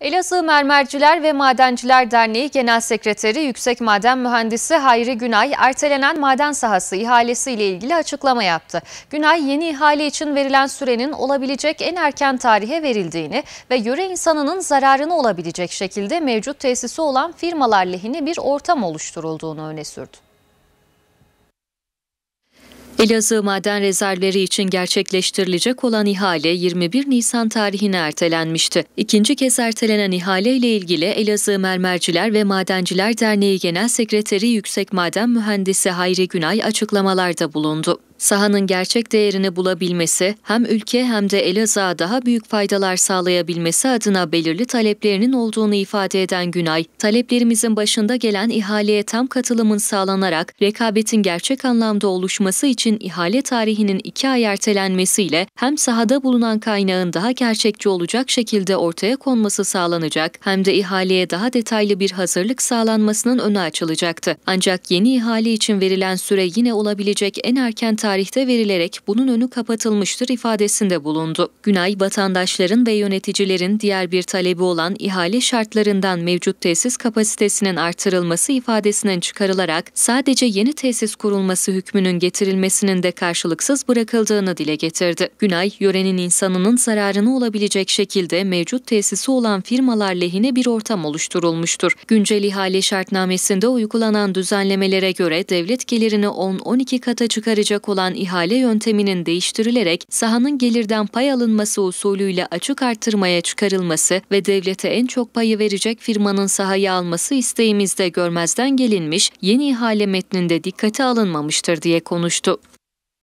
Elazığ Mermerciler ve Madenciler Derneği Genel Sekreteri Yüksek Maden Mühendisi Hayri Günay, ertelenen maden sahası ihalesiyle ilgili açıklama yaptı. Günay, yeni ihale için verilen sürenin olabilecek en erken tarihe verildiğini ve yöre insanının zararına olabilecek şekilde mevcut tesisi olan firmalar lehine bir ortam oluşturulduğunu öne sürdü. Elazığ maden rezervleri için gerçekleştirilecek olan ihale 21 Nisan tarihine ertelenmişti. İkinci kez ertelenen ihale ile ilgili Elazığ Mermerciler ve Madenciler Derneği Genel Sekreteri Yüksek Maden Mühendisi Hayri Günay açıklamalarda bulundu. Sahanın gerçek değerini bulabilmesi hem ülke hem de Elazığ'a daha büyük faydalar sağlayabilmesi adına belirli taleplerinin olduğunu ifade eden Günay, taleplerimizin başında gelen ihaleye tam katılımın sağlanarak rekabetin gerçek anlamda oluşması için ihale tarihinin iki ay ertelenmesiyle hem sahada bulunan kaynağın daha gerçekçi olacak şekilde ortaya konması sağlanacak hem de ihaleye daha detaylı bir hazırlık sağlanmasının önü açılacaktı. Ancak yeni ihale için verilen süre yine olabilecek en erken tarih tarihte verilerek bunun önü kapatılmıştır ifadesinde bulundu. Günay, vatandaşların ve yöneticilerin diğer bir talebi olan ihale şartlarından mevcut tesis kapasitesinin artırılması ifadesinden çıkarılarak sadece yeni tesis kurulması hükmünün getirilmesinin de karşılıksız bırakıldığını dile getirdi. Günay, yörenin insanının zararını olabilecek şekilde mevcut tesisi olan firmalar lehine bir ortam oluşturulmuştur. Güncel ihale şartnamesinde uygulanan düzenlemelere göre devlet gelirini 10-12 kata çıkaracak olan olan ihale yönteminin değiştirilerek sahanın gelirden pay alınması usulüyle açık artırmaya çıkarılması ve devlete en çok payı verecek firmanın sahayı alması isteğimizde görmezden gelinmiş, yeni ihale metninde dikkate alınmamıştır diye konuştu.